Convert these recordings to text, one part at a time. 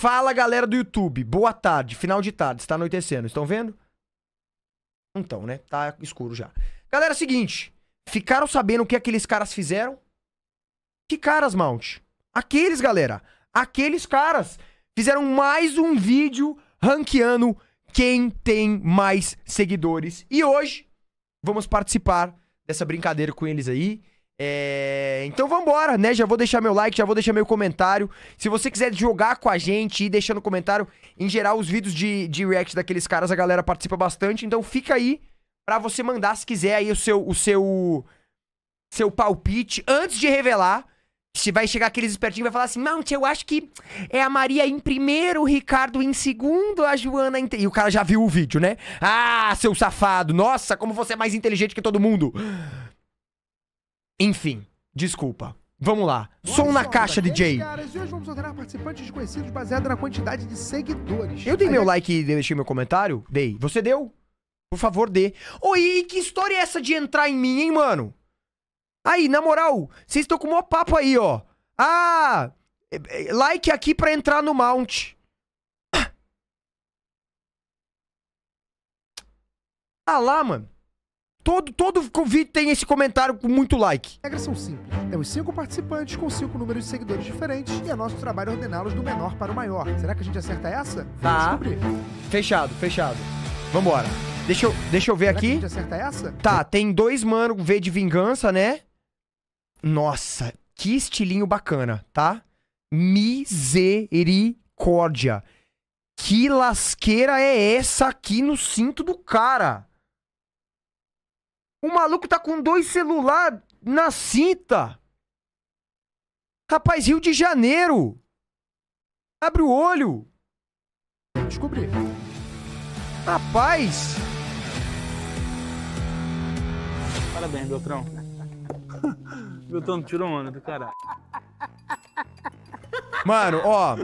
Fala galera do YouTube, boa tarde, final de tarde, está anoitecendo, estão vendo? Então, né? Tá escuro já. Galera, é seguinte, ficaram sabendo o que aqueles caras fizeram? Que caras, Mount? Aqueles, galera, aqueles caras fizeram mais um vídeo ranqueando quem tem mais seguidores. E hoje vamos participar dessa brincadeira com eles aí. É... Então vambora, né? Já vou deixar meu like, já vou deixar meu comentário. Se você quiser jogar com a gente e deixar no comentário, em geral, os vídeos de, de react daqueles caras, a galera participa bastante. Então fica aí pra você mandar, se quiser, aí o seu, o seu, seu palpite antes de revelar. Se vai chegar aqueles espertinhos vai falar assim: Mount, eu acho que é a Maria em primeiro, o Ricardo em segundo, a Joana em. E o cara já viu o vídeo, né? Ah, seu safado! Nossa, como você é mais inteligente que todo mundo! Enfim, desculpa. Vamos lá. Boa Som na caixa, DJ. Caras, e hoje vamos participantes desconhecidos baseado na quantidade de seguidores. Eu dei Aí meu é... like e deixei meu comentário? Dei. Você deu? Por favor, dê. Oi, que história é essa de entrar em mim, hein, mano? Aí, na moral, vocês estão com o maior papo aí, ó. Ah, é, é, like aqui pra entrar no mount. Ah lá, mano. Todo, todo convite tem esse comentário com muito like. As regras são simples. Temos é cinco participantes com cinco números de seguidores diferentes e é nosso trabalho ordená-los do menor para o maior. Será que a gente acerta essa? Tá. Vamos descobrir. Fechado, fechado. Vambora. Deixa eu, deixa eu ver Será aqui. Que a gente acerta essa? Tá, tem dois mano V de vingança, né? Nossa, que estilinho bacana, tá? Misericórdia. Que lasqueira é essa aqui no cinto do cara? O maluco tá com dois celular na cinta. Rapaz, Rio de Janeiro. Abre o olho. Descobri. Rapaz. Parabéns, Beltrão. Beltrão tirou onda do caralho. Mano, ó.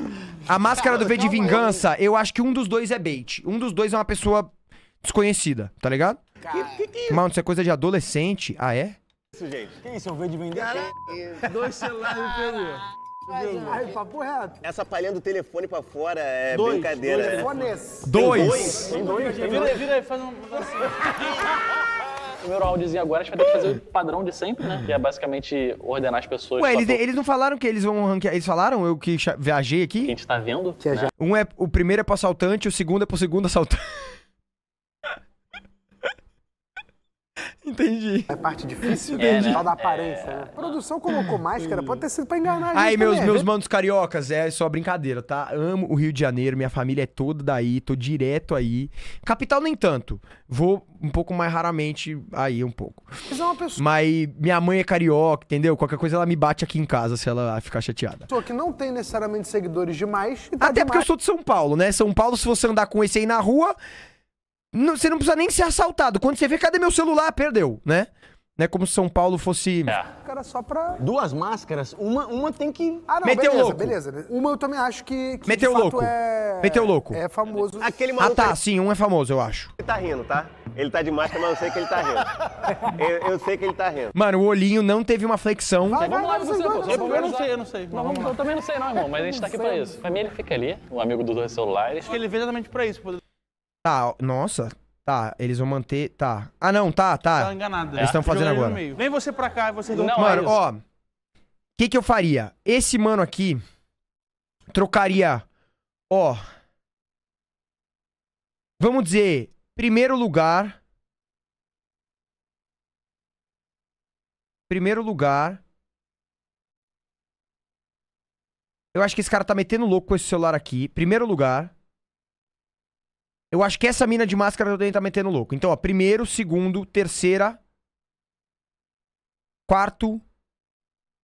A máscara do V de Vingança, eu acho que um dos dois é bait. Um dos dois é uma pessoa desconhecida, tá ligado? Cara. Que, que, que... É Mano, isso é coisa de adolescente. Ah, é? Isso, gente. Que isso? Eu vejo de vender. dois celulares pelo. Ai, papo reto. Essa palhinha do telefone pra fora é dois, brincadeira. Dois. É. Dois. Tem dois. Tem dois. Vira, vira aí, faz um. primeiro assim. áudiozinho agora, a gente vai ter que fazer o padrão de sempre, né? Que é basicamente ordenar as pessoas. Ué, eles, eles, não falaram que eles vão ranquear. Eles falaram eu que viajei aqui? Que a gente tá vendo. Né? Um é, o primeiro é pro assaltante, o segundo é pro segundo assaltante. Entendi. É parte difícil né? é, né? tal da aparência, é... né? A produção colocou máscara, pode ter sido pra enganar a gente. Aí, meus, meus manos cariocas, é só brincadeira, tá? Amo o Rio de Janeiro, minha família é toda daí, tô direto aí. Capital nem tanto. Vou um pouco mais raramente aí, um pouco. Mas é uma pessoa. Mas minha mãe é carioca, entendeu? Qualquer coisa ela me bate aqui em casa se ela ficar chateada. Pessoa que não tem necessariamente seguidores demais. Tá Até demais. porque eu sou de São Paulo, né? São Paulo, se você andar com esse aí na rua. Não, você não precisa nem ser assaltado. Quando você vê, cadê meu celular? Perdeu, né? É Como se São Paulo fosse. É. Cara, só pra. Duas máscaras, uma, uma tem que. Ah, não, Meteu beleza, louco. beleza. Uma eu também acho que. que Meteu louco. É... Meteu louco. É famoso. Aquele ah, maluco. Ah, tá, ele... sim, um é famoso, eu acho. Ele tá rindo, tá? Ele tá de máscara, mas eu sei que ele tá rindo. eu, eu, sei que ele tá rindo. Mano, o olhinho não teve uma flexão. Vai, vai, vamos lá, você, você, é Eu não sei, eu não sei. Não, vamos, eu também não sei, não, irmão, mas a gente tá aqui pra isso. Pra mim, ele fica ali, o amigo do dois é celular. Acho que ele veio exatamente pra isso. Tá, nossa, tá, eles vão manter, tá. Ah não, tá, tá. Tá enganado. Eles estão né? fazendo agora. Vem você pra cá, e você não, não Mano, é ó, o que que eu faria? Esse mano aqui trocaria, ó, vamos dizer, primeiro lugar, primeiro lugar, eu acho que esse cara tá metendo louco com esse celular aqui. Primeiro lugar. Eu acho que essa mina de máscara também tá metendo louco. Então, ó, primeiro, segundo, terceira, quarto,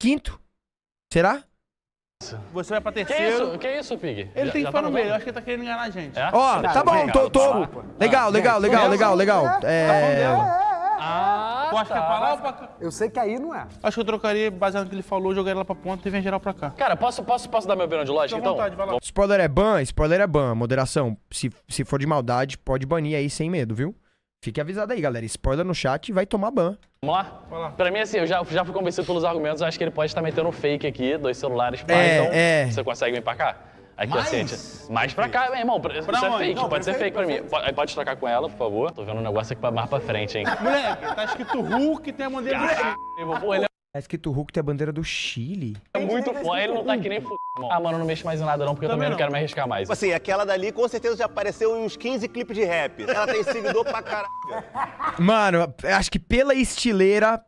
quinto. Será? Você vai pra terceiro. Que isso, que isso Pig? Ele já, tem que tá no tá Eu acho que ele tá querendo enganar a gente. É? Ó, tá bom, tô, tô. Legal, legal, legal, legal, legal. É. Ah. Eu acho que a é palavra. Pra... Tá, eu sei que aí não é. Acho que eu trocaria, baseado no que ele falou, jogaria ela pra ponta e vem geral pra cá. Cara, posso, posso, posso dar meu opinião de lógica, então? Vontade, vai Spoiler é ban, spoiler é ban. Moderação, se, se for de maldade, pode banir aí sem medo, viu? Fique avisado aí, galera. Spoiler no chat vai tomar ban. Vamos lá? vamos lá. Pra mim, assim, eu já, já fui convencido pelos argumentos. Eu acho que ele pode estar metendo um fake aqui, dois celulares, pá. É, então, é. você consegue vir pra cá? Aqui mais? acende. Mais pra cá, meu irmão. Pra isso é onde? é fake, não, pode ser fake, pra, mim. Pode, pode trocar com ela, por favor. Tô vendo um negócio aqui pra mais pra frente, hein. Moleque, tá escrito Hulk e tem a bandeira do Chile. É tá escrito Hulk tem a bandeira do Chile. É muito tá foda, ele não tá aqui nem f... Ah, mano, não mexe mais em nada não, porque também eu também não, não quero me arriscar mais. Tipo assim, aquela dali com certeza já apareceu em uns 15 clipes de rap. Ela tem seguidor pra caralho. Mano, acho que pela estileira,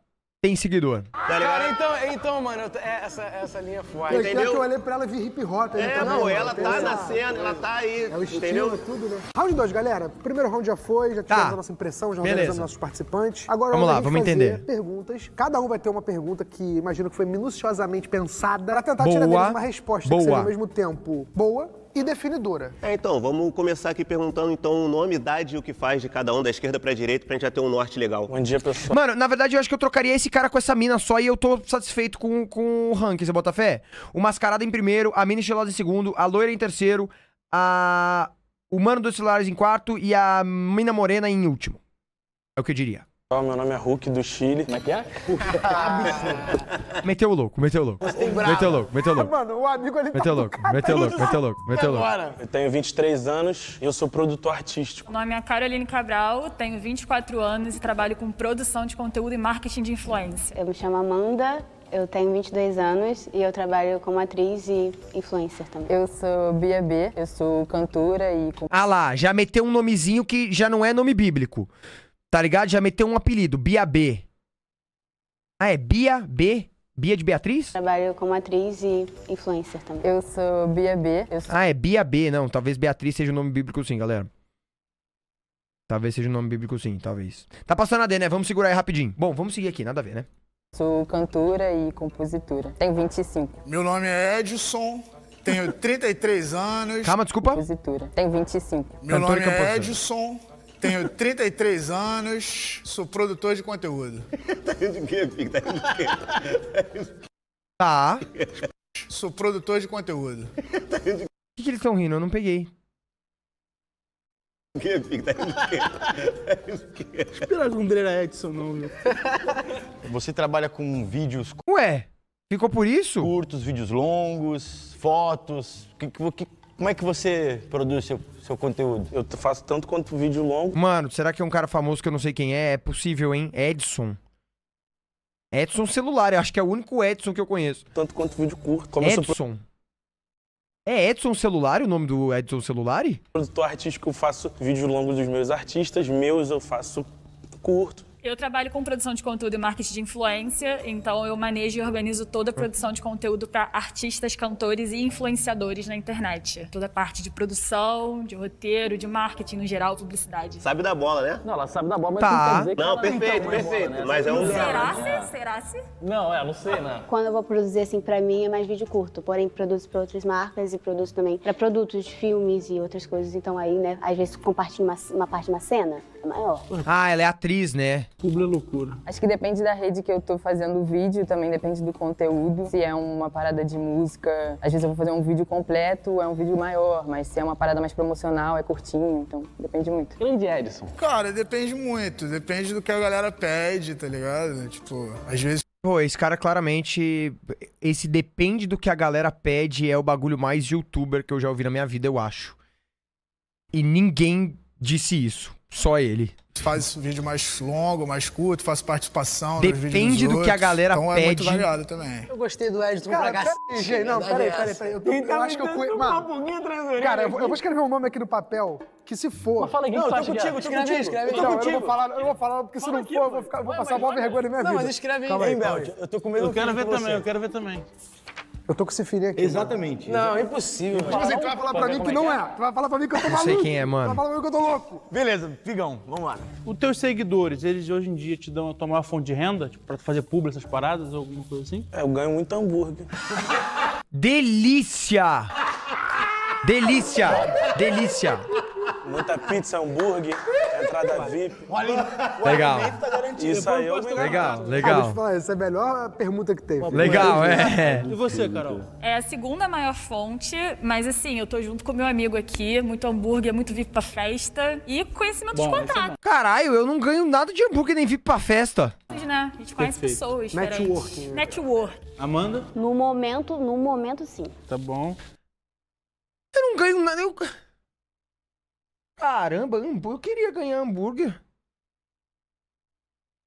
tem seguidor. Tá Cara, então, então mano, é, essa, é essa linha é foi. Eu entendeu? que eu olhei pra ela vir hip hop. É, também, tá não, ela tá essa, na cena, ela tá aí. É o estilo, entendeu? tudo, né? Round 2, galera. Primeiro round já foi, já tá. a nossa impressão, já Beleza. nossos participantes. Agora vamos lá, vamos entender. perguntas. Cada um vai ter uma pergunta que imagino que foi minuciosamente pensada pra tentar boa, tirar deles uma resposta boa. que seja ao mesmo tempo boa e definidora. É, então, vamos começar aqui perguntando então o nome, idade e o que faz de cada um, da esquerda pra direita, pra gente já ter um norte legal. Bom dia, pessoal. Mano, na verdade eu acho que eu trocaria esse cara com essa mina só e eu tô satisfeito com, com o ranking, você bota fé? O Mascarada em primeiro, a Mina Estilosa em segundo, a Loira em terceiro, a... O Mano dos Celulares em quarto e a Mina Morena em último. É o que eu diria. Meu nome é Hulk do Chile. Como é que é? meteu o louco, meteu o louco. Meteu o louco, meteu o louco. Mano, o amigo ali tá meteu tá louco, meteu louco, meteu louco, meteu louco. Eu tenho 23 anos e eu sou produtor artístico. Meu nome é Caroline Cabral, tenho 24 anos e trabalho com produção de conteúdo e marketing de influência. Eu me chamo Amanda, eu tenho 22 anos e eu trabalho como atriz e influencer também. Eu sou Bia B, eu sou cantora e... Ah lá, já meteu um nomezinho que já não é nome bíblico. Tá ligado? Já meteu um apelido, Bia B. Ah, é Bia B? Bia de Beatriz? Trabalho como atriz e influencer também. Eu sou Bia B. Sou... Ah, é Bia B, não. Talvez Beatriz seja o nome bíblico sim, galera. Talvez seja o nome bíblico sim, talvez. Tá passando a D, né? Vamos segurar aí rapidinho. Bom, vamos seguir aqui, nada a ver, né? Sou cantora e compositora. Tenho 25. Meu nome é Edson. Tenho 33 anos. Calma, desculpa. Compositora. Tenho 25. Meu cantora nome é Edson. Tenho 33 anos, sou produtor de conteúdo. tá rindo de quê, Pico? Tá, tá rindo de quê? Tá. Sou produtor de conteúdo. tá rindo quê? O que, que eles estão rindo? Eu não peguei. O que, Pico? Tá rindo do quê? Tá a do Edson, não, meu. Você trabalha com vídeos... Ué, ficou por isso? Curtos, vídeos longos, fotos... O que, que, como é que você produz seu, seu conteúdo? Eu faço tanto quanto vídeo longo. Mano, será que é um cara famoso que eu não sei quem é? É possível, hein? Edson. Edson celular, eu acho que é o único Edson que eu conheço. Tanto quanto vídeo curto. Como Edson. É Edson Celular, o nome do Edson Celular? Produtor artístico, eu faço vídeo longo dos meus artistas, meus eu faço curto. Eu trabalho com produção de conteúdo e marketing de influência, então eu manejo e organizo toda a produção de conteúdo para artistas, cantores e influenciadores na internet. Toda a parte de produção, de roteiro, de marketing no geral, publicidade. Sabe da bola, né? Não, ela sabe da bola, mas tá. não quer dizer que Não, perfeito, perfeito. Bola, né? Mas é um Será-se? Será-se? Não, é, não sei, né? Quando eu vou produzir assim para mim é mais vídeo curto, porém produzo para outras marcas e produzo também para produtos, filmes e outras coisas, então aí, né, às vezes compartilho uma, uma parte de uma cena maior. Ah, ela é atriz, né? Publi é loucura. Acho que depende da rede que eu tô fazendo o vídeo, também depende do conteúdo. Se é uma parada de música, às vezes eu vou fazer um vídeo completo, é um vídeo maior, mas se é uma parada mais promocional, é curtinho, então depende muito. Grande é Edson. Cara, depende muito, depende do que a galera pede, tá ligado? Tipo, às vezes Pô, esse cara claramente. Esse depende do que a galera pede é o bagulho mais youtuber que eu já ouvi na minha vida, eu acho. E ninguém disse isso. Só ele. Faz vídeo mais longo, mais curto, faz participação. Depende do outros. que a galera então, pede. É muito variado também. Eu gostei do Edson pra cacete. Não, peraí, é peraí, assim. peraí. Eu, eu, eu tá acho que eu fui. Mano, cara, eu vou, eu vou escrever um nome aqui no papel que se for. Mas fala aqui, não, eu tô contigo, tô contigo. Escreve, escreve. Então, eu tô contigo. Eu não vou falar, eu vou falar porque se fala não for, eu vou, ficar, vou passar mó é vergonha na minha não, vida. Não, mas escreve aí, Belt. Eu tô com medo Eu quero ver também, eu quero ver também. Eu tô com esse filhinho aqui. Exatamente. Mano. Não, é impossível. Tipo assim, tu vai falar pra mim que é não é. Tu vai falar pra mim que eu tô maluco. Eu sei quem é, mano. Tu vai falar pra mim que eu tô louco. Beleza, Figão, vamos lá. Os teus seguidores, eles hoje em dia te dão a tomar fonte de renda? Tipo, pra fazer publi, essas paradas, ou alguma coisa assim? É, eu ganho muito hambúrguer. Delícia! Delícia! Delícia! Muita pizza, hambúrguer entrada VIP. legal. tá Isso aí eu legal, legal, legal. essa é a melhor pergunta que teve. Legal, é. E você, Carol? É a segunda maior fonte, mas assim, eu tô junto com meu amigo aqui, muito hambúrguer, muito VIP pra festa e conhecimento Bom, de é Caralho, eu não ganho nada de hambúrguer nem VIP pra festa. Né? A gente conhece Perfeito. pessoas Networking. Né? Network. Amanda? No momento, no momento sim. Tá bom. Eu não ganho nada, eu... Caramba, eu queria ganhar hambúrguer.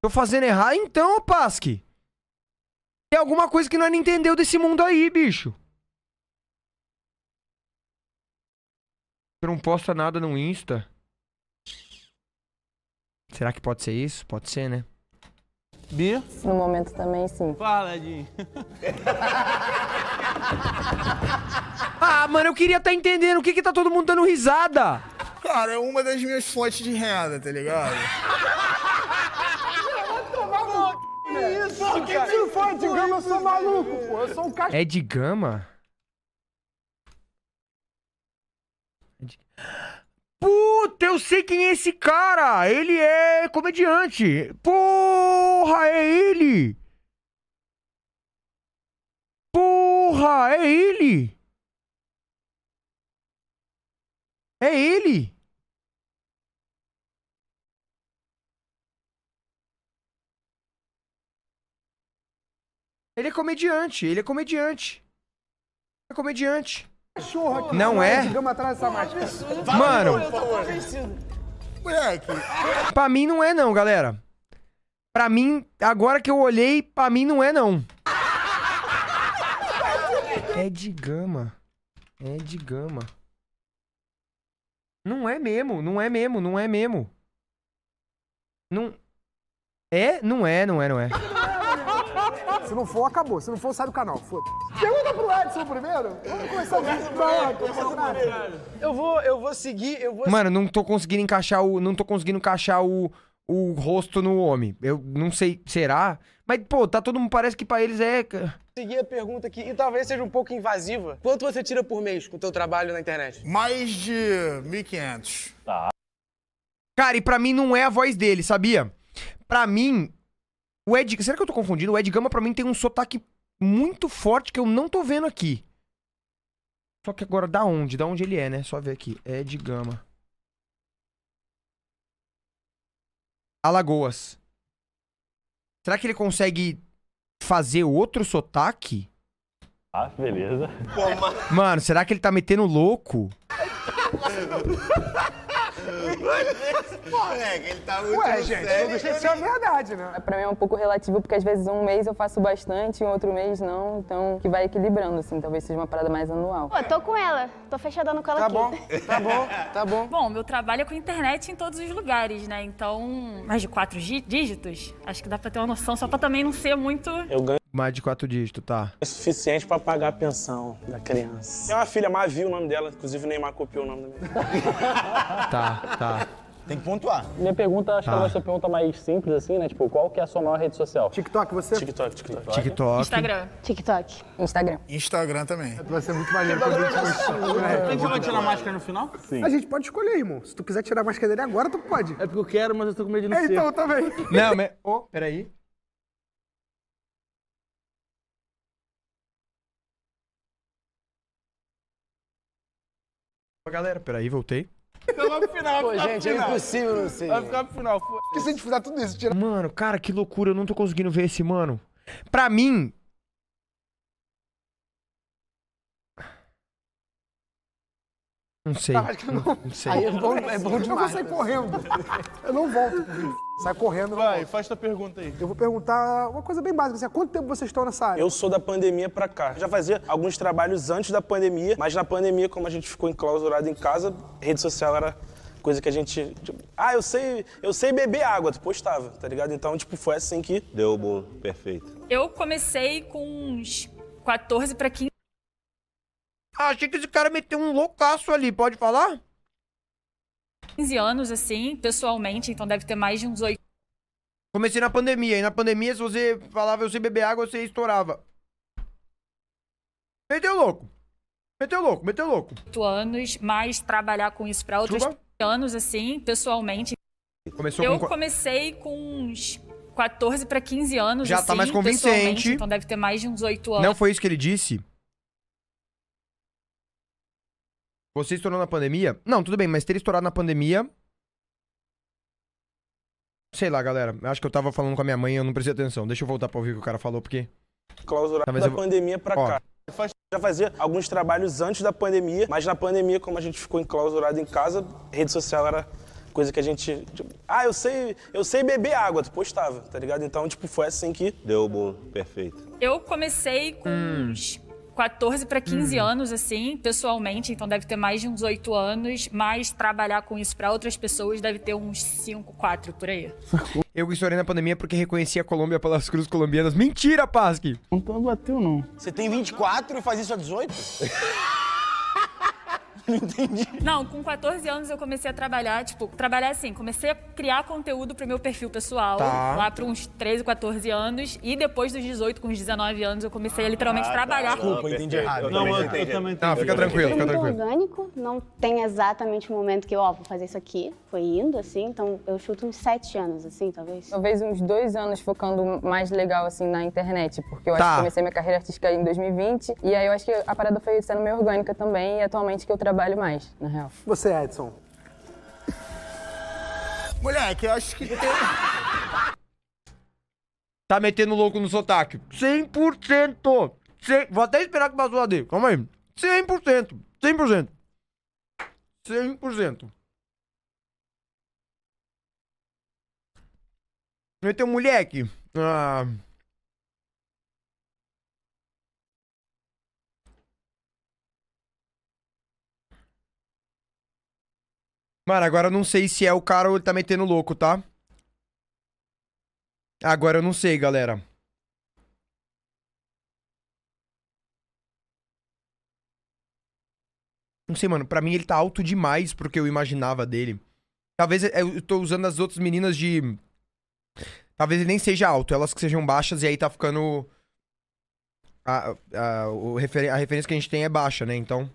Tô fazendo errar então, Pasque. Tem alguma coisa que nós não entendeu desse mundo aí, bicho. Você não posta nada no Insta. Será que pode ser isso? Pode ser, né? Bia? No momento também, sim. Fala, Edinho. ah, mano, eu queria estar tá entendendo. O que que tá todo mundo dando risada? Cara, é uma das minhas fontes de renda, tá ligado? isso, que cara? de gama, eu sou maluco, pô. Eu sou um cachorro. É de gama? É Puta, eu sei quem é esse cara! Ele é comediante! Porra, é ele! Porra, é ele! É ele! Ele é comediante, ele é comediante. É comediante. Cachorro aqui. Não né? é? Ficamos atrás dessa máscara. Mano. Moleque. Pra mim não é não, galera. Pra mim, agora que eu olhei, pra mim não é não. É de gama. É de gama. Não é mesmo, não é mesmo, não é mesmo. Não... É? Não é, não é, não é. Se não for, acabou. Se não for, sai do canal. Foda-se. Pergunta pro Edson primeiro. Vamos começar o vídeo Eu vou, eu vou seguir, eu vou... Mano, não tô conseguindo encaixar o... Não tô conseguindo encaixar o... O rosto no homem. Eu não sei, será? Mas, pô, tá todo mundo. Parece que pra eles é. Segui a pergunta aqui, e talvez seja um pouco invasiva. Quanto você tira por mês com o teu trabalho na internet? Mais de 1.500. Tá. Cara, e pra mim não é a voz dele, sabia? Pra mim, o Ed, será que eu tô confundindo? O Ed Gama pra mim tem um sotaque muito forte que eu não tô vendo aqui. Só que agora, da onde? Da onde ele é, né? Só ver aqui. Ed Gama. Alagoas. Será que ele consegue fazer outro sotaque? Ah, beleza. mano. mano, será que ele tá metendo louco? Moleque, ele tá muito Ué, gente, sério. Deixa de ser a verdade, né? Pra mim é um pouco relativo, porque às vezes um mês eu faço bastante, um outro mês não. Então, que vai equilibrando, assim. Talvez seja uma parada mais anual. Pô, tô com ela. Tô fechadando com ela tá aqui. Bom, tá bom, tá bom. Bom, meu trabalho é com internet em todos os lugares, né? Então, mais de quatro dígitos. Acho que dá pra ter uma noção, só pra também não ser muito... Eu ganho mais de quatro dígitos, tá. É suficiente para pagar a pensão da criança. É uma filha, Mavi, o nome dela. Inclusive, o Neymar copiou o nome da minha Tá, tá. Tem que pontuar. Minha pergunta, acho tá. que vai ser uma pergunta mais simples, assim, né? Tipo, qual que é a sua maior rede social? TikTok, você? TikTok, TikTok. TikTok. Instagram. TikTok. Instagram. Instagram também. É, vai ser muito maneiro quando a gente é é, Tem que tirar a máscara no final? Sim. A gente pode escolher, irmão. Se tu quiser tirar a máscara dele agora, tu pode. É porque eu quero, mas eu tô com medo de não é, ser. então, também. Não, mas... Ô, oh, peraí. Opa, galera, peraí, voltei. Então vai pro final, Pô, gente, é final. é impossível não sei. Vai ficar pro final, foda. se a gente fizer tudo isso, tira. Mano, cara, que loucura, eu não tô conseguindo ver esse mano. Pra mim, Não sei. não. não sei. Aí é bom, é bom demais. Eu vou sair correndo. Eu não volto. Sai correndo. Vai, faz tua pergunta aí. Eu vou perguntar uma coisa bem básica. Assim, há quanto tempo vocês estão nessa área? Eu sou da pandemia pra cá. Já fazia alguns trabalhos antes da pandemia, mas na pandemia, como a gente ficou enclausurado em casa, rede social era coisa que a gente. Tipo, ah, eu sei, eu sei beber água, tu postava, tá ligado? Então, tipo, foi assim que. Deu bom, perfeito. Eu comecei com uns 14 para 15 Achei que esse cara meteu um loucaço ali, pode falar? 15 anos, assim, pessoalmente, então deve ter mais de uns 8. Comecei na pandemia, e na pandemia, se você falava eu beber água, você estourava. Meteu louco. Meteu louco, meteu louco. 8 anos, mais trabalhar com isso pra outros Chupa? anos, assim, pessoalmente. Começou eu com... comecei com uns 14 para 15 anos. Já tá assim, tá mais convincente. Então deve ter mais de uns 8 anos. Não foi isso que ele disse? Você estourou na pandemia? Não, tudo bem, mas ter estourado na pandemia. Sei lá, galera. Acho que eu tava falando com a minha mãe, eu não prestei atenção. Deixa eu voltar pra ouvir o que o cara falou, porque. Clausurar da eu... pandemia pra Ó. cá. Já fazia alguns trabalhos antes da pandemia, mas na pandemia, como a gente ficou enclausurado em casa, rede social era coisa que a gente. Tipo, ah, eu sei, eu sei beber água, tu postava, tá ligado? Então, tipo, foi assim que. Deu bom, perfeito. Eu comecei com hum. uns 14 para 15 hum. anos, assim, pessoalmente, então deve ter mais de uns 8 anos, mas trabalhar com isso para outras pessoas deve ter uns 5, 4 por aí. Eu estourei na pandemia porque reconheci a Colômbia pelas cruzes colombianas. Mentira, Pasque! Então não tô bateu, não. Você tem 24 e faz isso a 18? Não entendi. Não, com 14 anos eu comecei a trabalhar, tipo, trabalhar assim, comecei a criar conteúdo pro meu perfil pessoal, tá. lá para uns 13, 14 anos, e depois dos 18, com uns 19 anos, eu comecei a literalmente ah, trabalhar. Tá, Desculpa, entendi errado. Não, eu, eu também entendi. Não, fica tranquilo, fica tranquilo. orgânico, não tem exatamente o momento que, ó, vou fazer isso aqui, foi indo, assim, então eu chuto uns 7 anos, assim, talvez. Talvez uns dois anos focando mais legal, assim, na internet, porque eu tá. acho que comecei minha carreira artística em 2020, e aí eu acho que a parada foi sendo meio orgânica também, e atualmente que eu trabalho trabalho mais, na real. Você, Edson? Moleque, eu acho que tem... Tá metendo louco no sotaque. 100%! 100... Vou até esperar que passou a dele. Calma aí. 100%. 100%. 100%. Meteu moleque. Ah... Mano, agora eu não sei se é o cara ou ele tá metendo louco, tá? Agora eu não sei, galera. Não sei, mano. Pra mim ele tá alto demais pro que eu imaginava dele. Talvez é, eu tô usando as outras meninas de... Talvez ele nem seja alto. Elas que sejam baixas e aí tá ficando... A, a, refer... a referência que a gente tem é baixa, né? Então...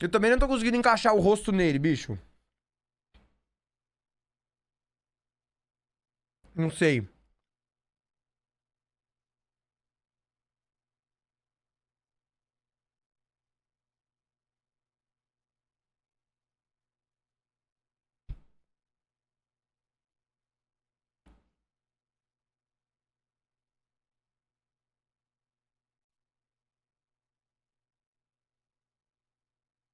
Eu também não tô conseguindo encaixar o rosto nele, bicho. Não sei.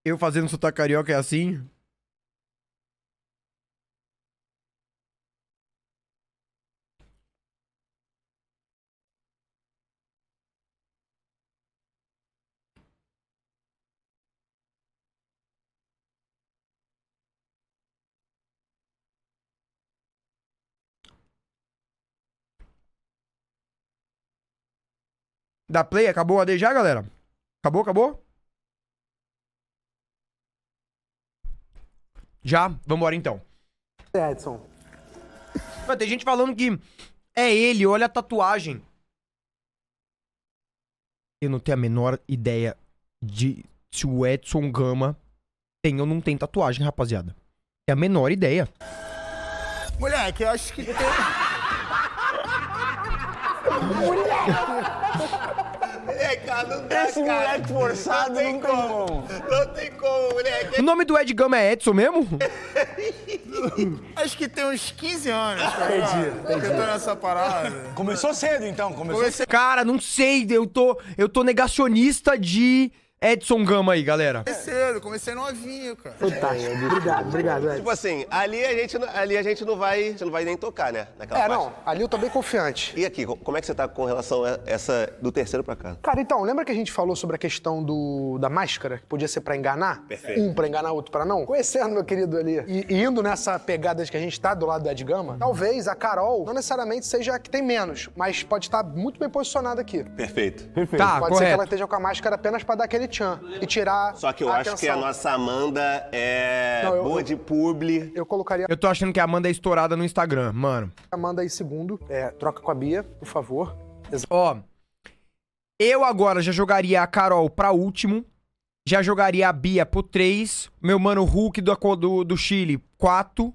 Eu fazendo sotaque carioca é assim? Da Play, acabou a AD já, galera? Acabou, acabou? Já? Vambora então. É, Edson. Mas tem gente falando que é ele, olha a tatuagem. Eu não tenho a menor ideia de se o Edson Gama tem ou não tem tatuagem, rapaziada. É a menor ideia. Moleque, eu acho que Moleque! É, cara, não dá, Esse cara. moleque forçado não tem, não tem é como. Não tem como, moleque. O nome do Ed Gama é Edson mesmo? Acho que tem uns 15 anos, cara. Entendi, entendi. Eu tô nessa parada. Começou cedo, então. Começou Comecei... Cara, não sei. Eu tô, eu tô negacionista de... Edson Gama aí, galera. Comecei cedo, comecei novinho, cara. É, obrigado, é, obrigado, é, Edson. Tipo assim, ali a gente, não- ali a gente não, vai, não vai nem tocar, né? Naquela É, parte. não, ali eu tô bem confiante. E aqui, como é que você tá com relação a essa do terceiro pra cá? Cara, então, lembra que a gente falou sobre a questão do, da máscara, que podia ser pra enganar? Perfeito. Um pra enganar, outro pra não? Conhecendo, meu querido ali, e, e indo nessa pegada de que a gente tá do lado do Ed Gama, talvez a Carol não necessariamente seja a que tem menos, mas pode estar tá muito bem posicionada aqui. Perfeito. Perfeito. Tá, pode ser que ela esteja com a máscara apenas pra dar aquele e tirar. Só que eu acho atenção. que a nossa Amanda é Não, eu, boa de publi. Eu colocaria. Eu tô achando que a Amanda é estourada no Instagram, mano. Amanda aí, segundo. É, troca com a Bia, por favor. Ó. Eu agora já jogaria a Carol pra último. Já jogaria a Bia pro 3. Meu mano Hulk do, do, do Chile, 4.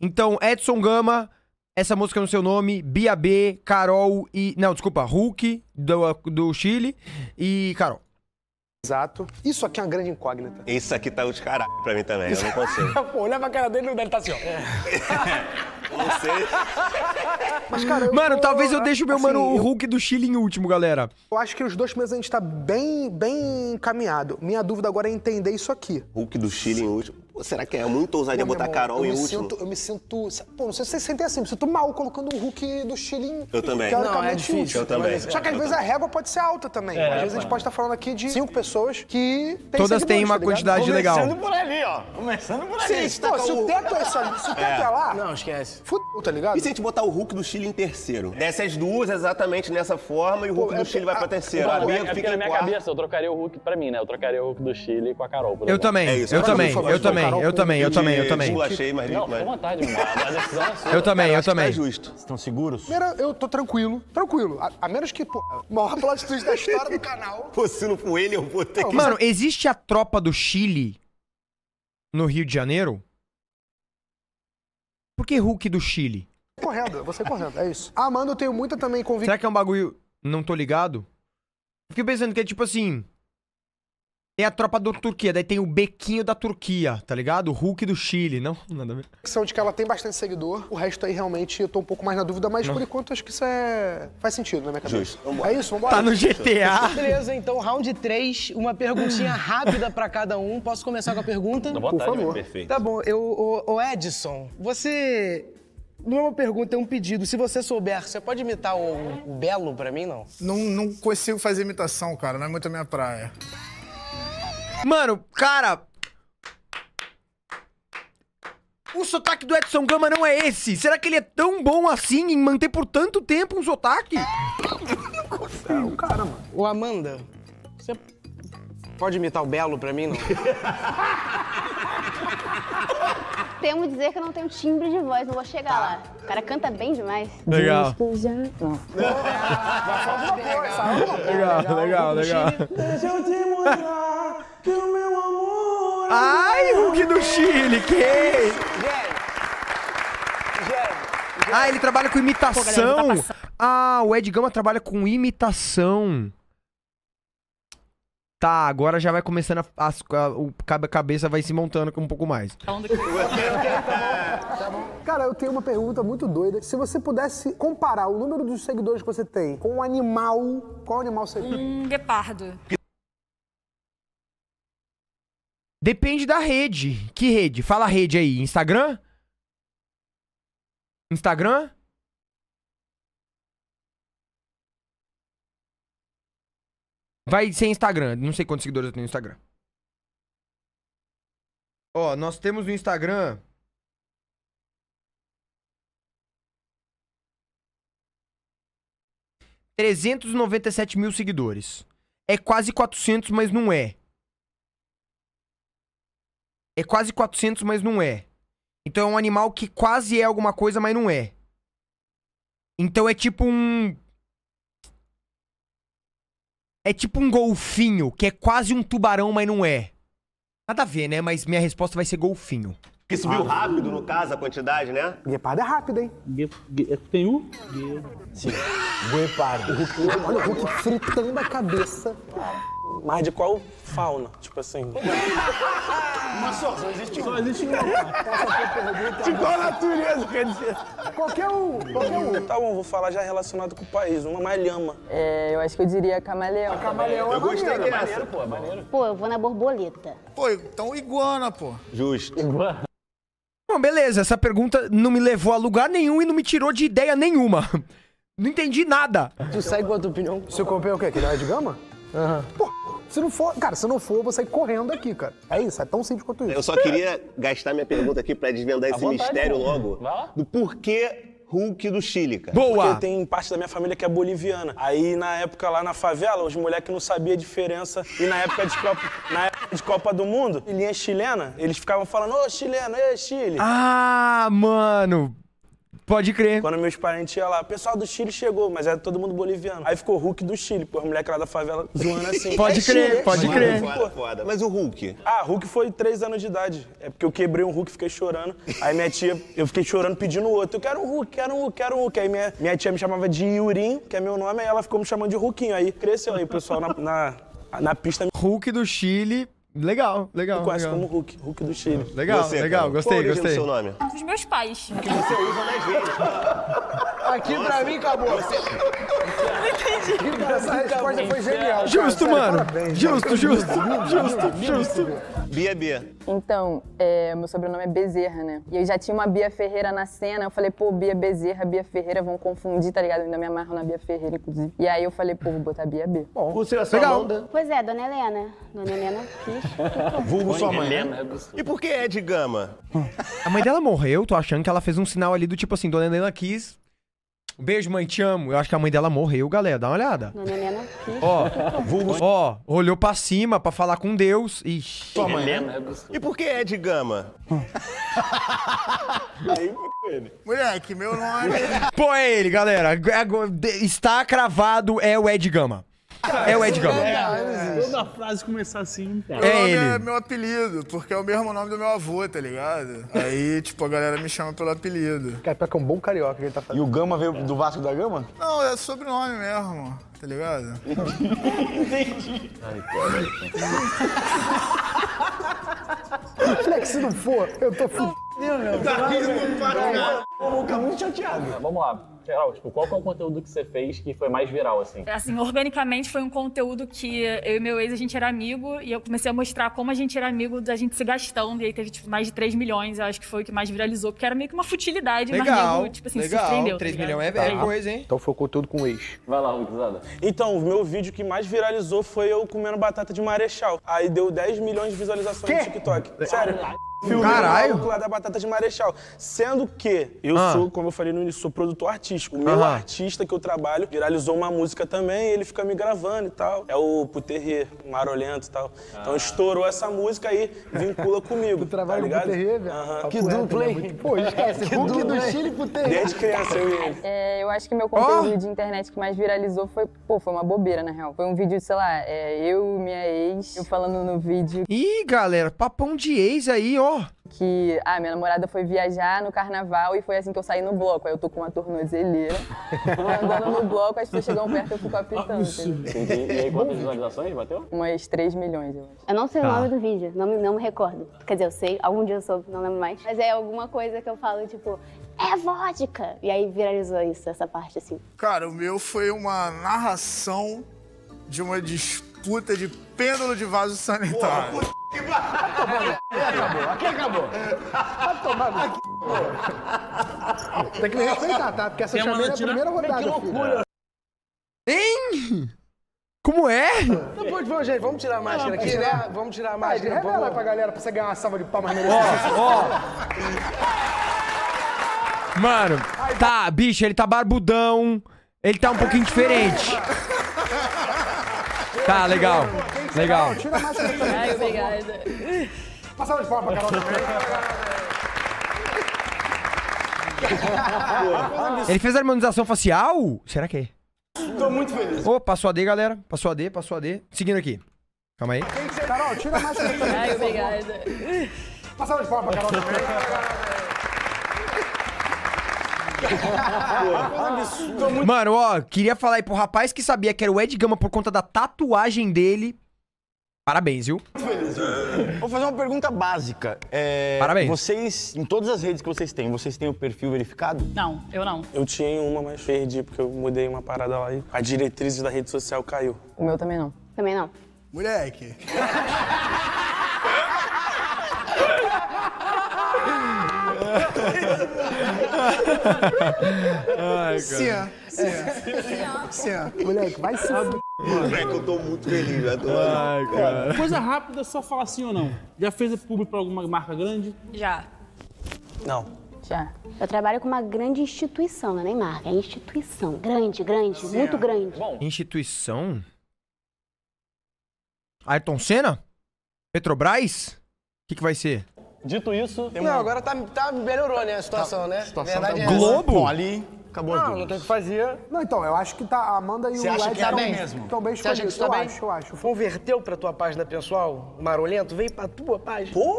Então, Edson Gama, essa música no seu nome, Bia B, Carol e. Não, desculpa, Hulk do, do Chile e Carol. Exato. Isso aqui é uma grande incógnita. Isso aqui tá os caralho pra mim também, eu não consigo. Pô, olhar pra cara dele, não deve estar tá assim, ó. Você... É. Mas, cara, eu mano, vou... talvez eu deixe o meu assim, mano o Hulk eu... do Chile em último, galera. Eu acho que os dois meses a gente tá bem, bem encaminhado. Minha dúvida agora é entender isso aqui. Hulk do Chile em último. Pô, será que é muito ousadia botar amor, Carol em me último? Sinto, eu me sinto. Pô, não sei se vocês sentem assim, eu me sinto mal colocando o Hulk do Chile em. Eu também. Não, é né? difícil. Eu também. Só que às vezes a régua pode ser alta também. É, às vezes é, a gente pode estar tá falando aqui de cinco pessoas que. Tem Todas têm uma tá quantidade legal. Começando por ali, ó. Começando por ali. Sim, pô, se o teto é isso se o teto é. é. lá. Não, esquece. Fudeu, tá ligado? E se a gente botar o Hulk do Chile em terceiro? Dessas duas exatamente nessa forma e o Hulk pô, do Chile é vai pra terceiro. A Bia é fica na minha cabeça, eu trocaria o Hulk pra mim, né? Eu trocaria o Hulk do Chile com a Carol. Eu também. Eu também. Eu também também, eu também, é eu também, eu também. Achei, mas não, mas... vontade, Eu é também, eu também. justo. Vocês estão seguros? Primeiro, eu tô tranquilo, tranquilo. A, a menos que, pô, o maior plot twist da história do canal. Pô, se não for ele, eu vou ter que... Mano, existe a tropa do Chile no Rio de Janeiro? Por que Hulk do Chile? Correndo, você correndo, é isso. Ah, Amanda eu tenho muita também convicção. Será que é um bagulho... Não tô ligado? Fiquei pensando que é tipo assim... Tem a tropa da Turquia, daí tem o Bequinho da Turquia, tá ligado? O Hulk do Chile, não? Nada a ver. São de que ela tem bastante seguidor, o resto aí realmente eu tô um pouco mais na dúvida, mas não. por enquanto acho que isso é... faz sentido na minha cabeça. Justo. É isso, vambora. Tá no GTA. Beleza, então round 3, uma perguntinha rápida pra cada um. Posso começar com a pergunta? Não, vontade, por favor. Perfeito. Tá bom, eu, o, o Edson, você não é uma pergunta, é um pedido. Se você souber, você pode imitar o, o Belo pra mim, não? Não, não consigo fazer imitação, cara. Não é muito a minha praia. Mano, cara. O sotaque do Edson Gama não é esse. Será que ele é tão bom assim em manter por tanto tempo um sotaque? Não consigo, cara, mano. Ô, Amanda, você pode imitar o Belo pra mim, não? Temo dizer que eu não tenho timbre de voz, não vou chegar lá. Tá. O cara canta bem demais. Legal. Não. Legal, legal, legal. Deixa eu te mostrar pelo meu amor. Ai, Hulk do Chile, que Ah, ele trabalha com imitação. Tá ah, o Ed Gama trabalha com imitação. Tá, agora já vai começando a, a, a, o, cabeça vai se montando um pouco mais. Tá tá Cara, eu tenho uma pergunta muito doida. Se você pudesse comparar o número dos seguidores que você tem com um animal, qual animal seria? Um guepardo. Depende da rede. Que rede? Fala rede aí. Instagram? Instagram? Vai ser Instagram. Não sei quantos seguidores eu tenho no Instagram. Ó, nós temos no Instagram. trezentos noventa e sete mil seguidores. É quase quatrocentos, mas não é é quase 400, mas não é. Então é um animal que quase é alguma coisa, mas não é. Então é tipo um. É tipo um golfinho, que é quase um tubarão, mas não é. Nada a ver, né? Mas minha resposta vai ser golfinho. Que subiu rápido, no caso, a quantidade, né? Guepardo é rápido, hein? É, tem um? Sim. Guepardo. Olha o Hulk fritando a cabeça. Mas de qual fauna? Tipo assim. Mas só, só existe um. Só existe um. De qual natureza, quer dizer? Qualquer um, qualquer um. Tá bom, vou falar já relacionado com o país, uma malhama. É, eu acho que eu diria camaleão. A camaleão é Eu gostei maneiro, é dessa. Maneiro, pô, é maneiro. Pô, eu vou na borboleta. Pô, então iguana, pô. Justo. Iguana. Bom, beleza, essa pergunta não me levou a lugar nenhum e não me tirou de ideia nenhuma. Não entendi nada. Tu sai com a tua opinião? Se eu comprei é o quê? Que dá de gama? Aham. Uhum. Se não for, cara, se não for, você ir correndo aqui, cara. É isso, é tão simples quanto isso. Eu só queria gastar minha pergunta aqui para desvendar esse vontade, mistério logo. Vai lá. Do porquê Hulk do Chile, cara. Boa! Porque tem parte da minha família que é boliviana. Aí, na época, lá na favela, os moleques não sabiam a diferença. E na época de Copa, na época de Copa do Mundo, linha chilena, eles ficavam falando, ô, chileno, ô, Chile. Ah, mano! Pode crer. Quando meus parentes iam lá, o pessoal do Chile chegou, mas era todo mundo boliviano. Aí ficou Hulk do Chile, pô, os moleques lá da favela zoando assim. pode é crer, Chile, é pode crer. Foda, foda. Mas o Hulk? Ah, Hulk foi três anos de idade. É porque eu quebrei um Hulk, fiquei chorando. Aí minha tia, eu fiquei chorando pedindo outro. Eu quero um Hulk, quero um Hulk, quero um Hulk. Aí minha, minha tia me chamava de Yurim, que é meu nome, aí ela ficou me chamando de Hulkinho. Aí cresceu aí o pessoal na, na na pista. Hulk do Chile Legal, legal. Me conhece como Hulk, Hulk do Chile. Ah, legal, você, legal, cara. gostei, Qual gostei. Qual o seu nome? Dos meus pais. Que você usa nas redes. Aqui Nossa. pra mim acabou. Você entendi. Essa resposta foi genial. Justo, cara, mano. Parabéns, justo, justo, justo, justo. Bia, Bia. Então, é, meu sobrenome é Bezerra, né? E eu já tinha uma Bia Ferreira na cena. Eu falei, pô, Bia Bezerra, Bia Ferreira, vão confundir, tá ligado? Eu ainda me amarro na Bia Ferreira, inclusive. E aí eu falei, pô, vou botar Bia B. Bom, você é Legal. segunda. Pois é, Dona Helena. Dona Helena quis. Vulgo sua mãe. Né? Helena. É e por que é de gama? Hum. A mãe dela morreu, tô achando que ela fez um sinal ali do tipo assim, Dona Helena quis Beijo, mãe, te amo. Eu acho que a mãe dela morreu, galera. Dá uma olhada. Dona é Ó, vulgo, ó, olhou pra cima pra falar com Deus. Ixi. Sua é mãe. Né? E por que é gama? Aí, Moleque, meu nome. É- Pô, é ele, galera. Está cravado, é o Ed Gama. É o Ed Gama. É, toda é. frase começar assim, cara. É ele. É meu apelido, porque é o mesmo nome do meu avô, tá ligado? Aí, tipo, a galera me chama pelo apelido. Cara, pior que é um bom carioca que ele tá fazendo. E o Gama veio do Vasco da Gama? Não, é sobrenome mesmo, tá ligado? Entendi. Ai, cara. se não for, eu tô tá fudido, meu. Tá rindo para Vou ficar muito chateado. Vamos lá geral, tipo, qual foi é o conteúdo que você fez que foi mais viral, assim? Assim, organicamente foi um conteúdo que eu e meu ex, a gente era amigo, e eu comecei a mostrar como a gente era amigo da gente se gastando, e aí teve, tipo, mais de 3 milhões, eu acho que foi o que mais viralizou, porque era meio que uma futilidade, legal, mas nego, tipo assim, legal. surpreendeu. 3 tá milhões é, tá. é coisa, hein? Então foi o conteúdo com o ex. Vai lá, Luizada. Então, o meu vídeo que mais viralizou foi eu comendo batata de marechal. Aí deu 10 milhões de visualizações que? no TikTok. Sério filme Caralho. lá da Batata de Marechal. Sendo que eu ah. sou, como eu falei no início, sou produtor artístico. O meu ah. artista que eu trabalho viralizou uma música também ele fica me gravando e tal. É o Puterre, Marolento e tal. Então ah. Então estourou essa música aí, vincula comigo. Tu trabalha tá com o Puterrier, velho? Que né? duplo, hein? É Pô, esquece. que Hulk do Chile Puterre. Desde criança eu e ele. É, eu acho que meu conteúdo oh. de internet que mais viralizou foi, pô, foi uma bobeira, na real. Foi um vídeo, sei lá, é, eu, minha ex, eu falando no vídeo. Ih, galera, papão de ex aí, ó que ah, minha namorada foi viajar no carnaval e foi assim que eu saí no bloco. Aí eu tô com uma tornozeleira, andando no bloco, as pessoas chegam perto e eu fico apitando. E, e aí quantas visualizações bateu? Umas 3 milhões, eu acho. Eu não sei tá. o nome do vídeo, não me, não me recordo. Quer dizer, eu sei, algum dia eu soube, não lembro mais. Mas é alguma coisa que eu falo, tipo, é vodka! E aí viralizou isso, essa parte assim. Cara, o meu foi uma narração de uma disputa puta de pêndulo de vaso sanitário. Porra, puta que acabou, aqui acabou. Vai tomar no aqui, Tem que me respeitar, tá? Porque essa chaveira é a né? primeira rodada. Que loucura. Hein? Como é? pode tá então, vamos, gente, vamos tirar a máscara aqui, né? Vamos tirar a máscara. Vai, revela pra galera pra você ganhar uma salva de palmas merecida. Ó, ó. Mano, tá, bicho, ele tá barbudão. Ele tá um pouquinho diferente. Tá, legal. Legal. Tira mais obrigada. Passava de palmas pra Carol também. Ele fez a harmonização facial? Será que é? Tô muito feliz. Ô, oh, passou a D, galera. Passou a D, passou a D. Seguindo aqui. Calma aí. Carol, tira mais Ai, obrigada. Passava de palmas pra Carol também. Mano, ó, queria falar aí pro rapaz que sabia que era o Ed Gama por conta da tatuagem dele. Parabéns, viu? Vou fazer uma pergunta básica. É, Parabéns. Vocês, em todas as redes que vocês têm, vocês têm o perfil verificado? Não, eu não. Eu tinha uma, mas perdi porque eu mudei uma parada lá e a diretriz da rede social caiu. O meu também não. Também não. Moleque. Ai, cara. Sim, ó. Sim, ó. Moleque, vai se Moleque, é eu tô muito feliz, já tô Ai, cara. Coisa rápida, só falar sim ou não. Já fez público pra alguma marca grande? Já. Não. Já. Eu trabalho com uma grande instituição, não é nem marca, é instituição. Grande, grande, Sim. muito grande. Bom. Instituição? Ayrton Senna? Petrobras? O que, que vai ser? Dito isso. Não, agora tá, tá, melhorou, né? A situação, tá, né? Situação Verdade tá... é Globo? Bom, ali. Acabou não, não tem o que fazer. Não, então, eu acho que tá a Amanda e Cê o acha Ed tá estão, bem? Mesmo? estão bem escolhidos. Você tá eu bem? acho, eu acho. Converteu pra tua página pessoal, Marolento? Veio pra tua página. Pô!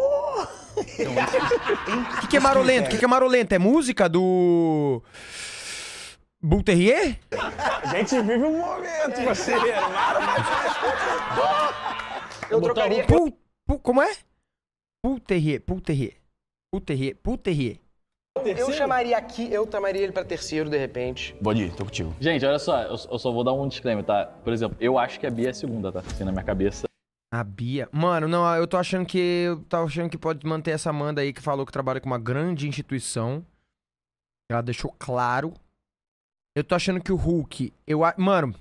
Então, o que, que, é Marolento? O que, que é Marolento? É música do... Bulterrier? A gente vive um momento, você. É. Eu trocaria... como é? Pulterrier, Pulterrier. Pulterrier, Pulterrier. Eu chamaria aqui, eu chamaria ele pra terceiro, de repente. Bode, tô contigo. Gente, olha só, eu, eu, só vou dar um disclaimer, tá? Por exemplo, eu acho que a Bia é segunda, tá? Assim, na minha cabeça. A Bia. Mano, não, eu tô achando que. Eu tô achando que pode manter essa Amanda aí que falou que trabalha com uma grande instituição. Ela deixou claro. Eu tô achando que o Hulk. Eu, mano,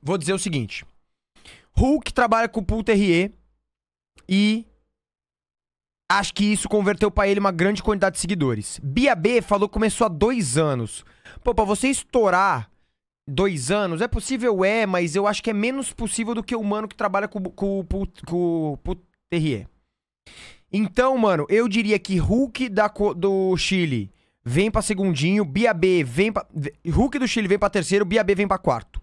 vou dizer o seguinte: Hulk trabalha com o Pool e Acho que isso converteu para ele uma grande quantidade de seguidores. Bia B falou que começou há dois anos. Pô, pra você estourar dois anos, é possível? É, mas eu acho que é menos possível do que o mano que trabalha com, com, com, com, com o Então, mano, eu diria que Hulk da, do Chile vem pra segundinho, Bia B vem pra... Hulk do Chile vem pra terceiro, Bia B vem pra quarto.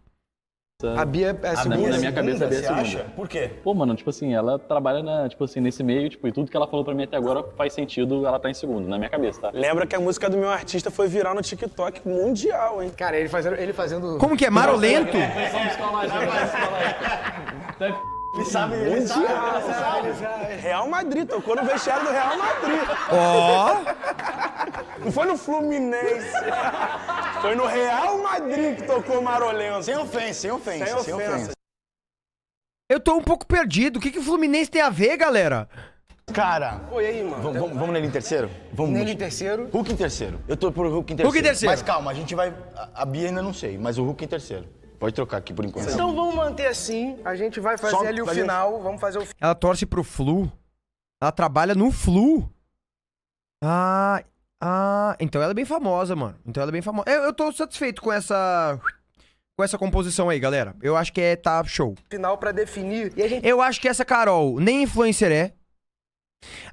A Bia é ah, a segunda. na minha cabeça, a Bia é segunda. Acha? Por quê? Pô, mano, tipo assim, ela trabalha na, tipo assim, nesse meio, tipo, e tudo que ela falou pra mim até agora faz sentido, ela tá em segundo, na minha cabeça, tá? Lembra que a música do meu artista foi viral no TikTok mundial, hein? Cara, ele fazendo. Ele fazendo... Como que é? Marolento? Não, é, é, é, é, é, é, é, é, é, ele sabe, ele sabe, ele sabe, ele sabe. Real Madrid, tocou no vestiário do Real Madrid. Ó. Oh. Não foi no Fluminense. Foi no Real Madrid que tocou Marolento. Sem ofensa, sem ofensa, sem, sem ofensa. ofensa. Eu tô um pouco perdido. O que, que o Fluminense tem a ver, galera? Cara. Oi, aí, mano. Vamos, nele em terceiro? Vamos. Nele em terceiro. Hulk em terceiro. Eu tô por Hulk em terceiro. Hulk em terceiro. Mas calma, a gente vai. A Bia ainda não sei, mas o Hulk em terceiro. Pode trocar aqui por enquanto. Então vamos manter assim. A gente vai fazer Só ali o final. Vamos fazer o. Ela torce pro Flu. Ela trabalha no Flu. Ah. Ah. Então ela é bem famosa, mano. Então ela é bem famosa. Eu, eu tô satisfeito com essa. Com essa composição aí, galera. Eu acho que é tá show. Final para definir. Gente... Eu acho que essa Carol nem influencer é.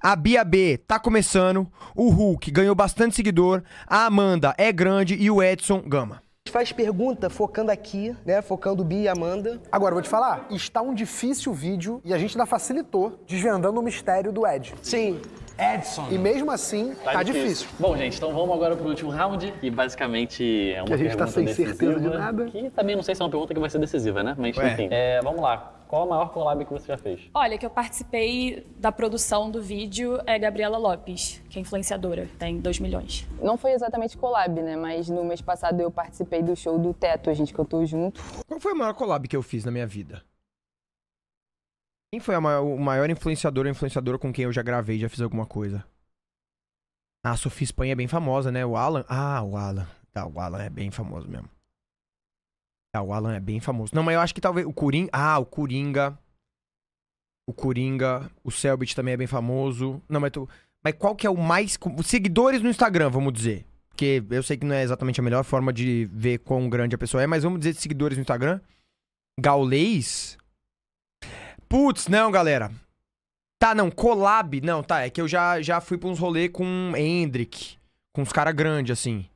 A Bia B tá começando. O Hulk ganhou bastante seguidor. A Amanda é grande e o Edson Gama faz pergunta focando aqui, né? Focando Bia e Amanda. Agora, vou te falar, está um difícil vídeo e a gente ainda facilitou desvendando o mistério do Ed. Sim. Edson. E mesmo assim, tá, tá difícil. difícil. Bom, gente, então vamos agora pro último round, que basicamente é uma que a gente tá sem decisiva, certeza de nada. Que também não sei se é uma pergunta que vai ser decisiva, né? Mas Ué. enfim. É, vamos lá. Qual a maior collab que você já fez? Olha, que eu participei da produção do vídeo é Gabriela Lopes, que é influenciadora, tem tá 2 milhões. Não foi exatamente collab, né? Mas no mês passado eu participei do show do Teto, a gente cantou junto. Qual foi a maior collab que eu fiz na minha vida? Quem foi maior, o maior influenciador ou influenciadora com quem eu já gravei, já fiz alguma coisa? Ah, a Sofia Espanha é bem famosa, né? O Alan. Ah, o Alan. Tá, o Alan é bem famoso mesmo. Tá, o Alan é bem famoso. Não, mas eu acho que talvez o Coringa. Ah, o Coringa. O Coringa. O Selbit também é bem famoso. Não, mas tu. Mas qual que é o mais. Os seguidores no Instagram, vamos dizer. Porque eu sei que não é exatamente a melhor forma de ver quão grande a pessoa é, mas vamos dizer de seguidores no Instagram. Gaulês. Putz, não, galera. Tá, não, collab. Não, tá, é que eu já, já fui pra uns rolê com Hendrick. Com uns caras grandes, assim.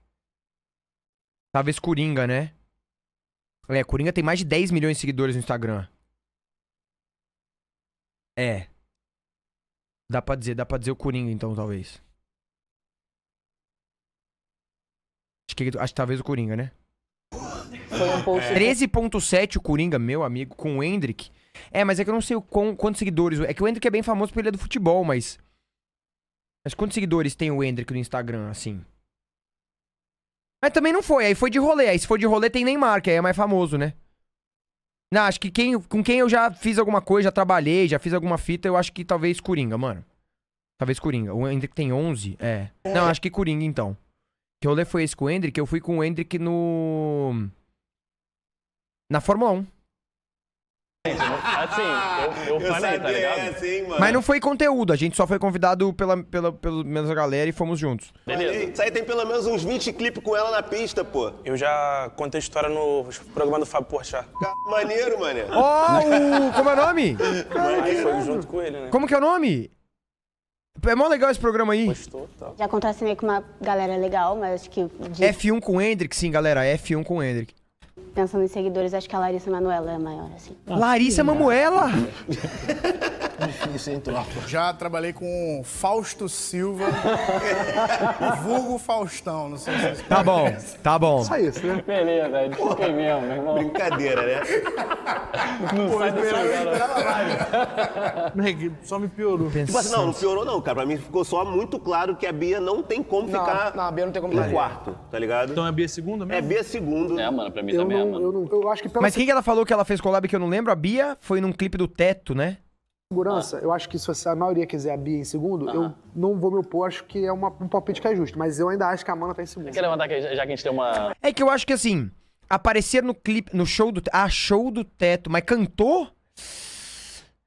Talvez Coringa, né? É, Coringa tem mais de 10 milhões de seguidores no Instagram. É. Dá pra dizer, dá pra dizer o Coringa, então, talvez. Acho que, acho que talvez o Coringa, né? um 13.7 o Coringa, meu amigo, com o Hendrick. É, mas é que eu não sei o quão, quantos seguidores. É que o Hendrick é bem famoso porque ele é do futebol, mas. Mas quantos seguidores tem o Hendrick no Instagram, assim? Mas também não foi, aí foi de rolê. Aí se for de rolê tem Neymar, que aí é mais famoso, né? Não, acho que quem, com quem eu já fiz alguma coisa, já trabalhei, já fiz alguma fita, eu acho que talvez Coringa, mano. Talvez Coringa. O Hendrick tem 11? É. Não, acho que Coringa, então. Que rolê foi esse com o Hendrick? Eu fui com o Hendrick no... Na Fórmula 1. Assim, eu, eu, eu falei, tá ligado? É assim, Mas não foi conteúdo, a gente só foi convidado pela, pela, pela mesma galera e fomos juntos. Beleza. Isso aí tem pelo menos uns 20 clipes com ela na pista, pô. Eu já contei história no programa do Fábio Porchat. Maneiro, mané. Oh, o... como é o nome? aí foi junto com ele, né? Como que é o nome? É mó legal esse programa aí. Gostou, tá. Já contracenei com uma galera legal, mas acho que... De... F1 com o Hendrick, sim, galera. F1 com o Hendrick pensando em seguidores, acho que a Larissa Manuela é a maior, assim. Ah, Larissa né? Manuela? Difícil, hein, Já trabalhei com Fausto Silva, vulgo Faustão, não sei se vocês Tá bom, tá bom. Só isso, né? Beleza, aí é fiquei mesmo, meu irmão. Brincadeira, né? Não Pô, sai dessa live. Só me piorou. Tipo assim, não, não piorou não, cara. Pra mim ficou só muito claro que a Bia não tem como não, ficar não, a Bia não tem como no quarto, tá ligado? Então é Bia segunda mesmo? É Bia segundo. É, mano, pra mim Eu também eu, não, eu acho que pela Mas quem que ela falou que ela fez collab que eu não lembro? A Bia foi num clipe do Teto, né? Segurança, ah. eu acho que se a maioria quiser a Bia em segundo, ah. eu não vou me opor, acho que é uma, um palpite que é justo, mas eu ainda acho que a Amanda tá em segundo. quer levantar aqui, já que a gente tem uma. É que eu acho que assim, aparecer no clipe, no show do. Ah, show do teto, mas cantou?